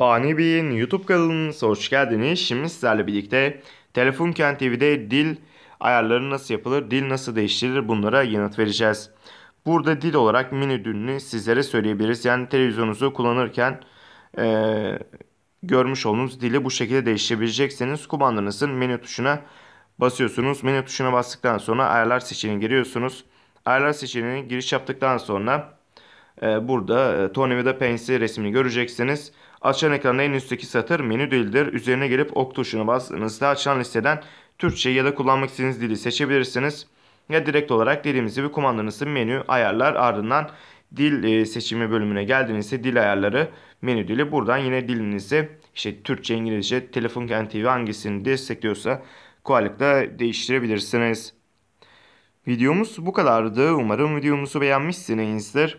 Fani Bey'in YouTube kanalına hoş geldiniz. Şimdi sizlerle birlikte Telefon Kent TV'de dil ayarları nasıl yapılır, dil nasıl değiştirilir bunlara yanıt vereceğiz. Burada dil olarak menü dününü sizlere söyleyebiliriz. Yani televizyonunuzu kullanırken e, görmüş olduğunuz dili bu şekilde değiştirebileceksiniz. kumandanızın menü tuşuna basıyorsunuz. Menü tuşuna bastıktan sonra ayarlar seçeneğine giriyorsunuz. Ayarlar seçeneğine giriş yaptıktan sonra ee, burada e, Tornavida Paints'i resmini göreceksiniz. Açan ekranın en üstteki satır menü dildir. Üzerine gelip ok tuşuna bastığınızda açılan listeden Türkçe ya da kullanmak istediğiniz dili seçebilirsiniz. Ya direkt olarak dilimizi bir kumandanızın menü ayarlar ardından dil e, seçimi bölümüne geldiğinizde dil ayarları menü dili buradan yine dilinizi işte Türkçe, İngilizce, Telefon TV hangisini destekliyorsa kolaylıkla değiştirebilirsiniz. Videomuz bu kadardı. Umarım videomuzu beğenmişsinizdir.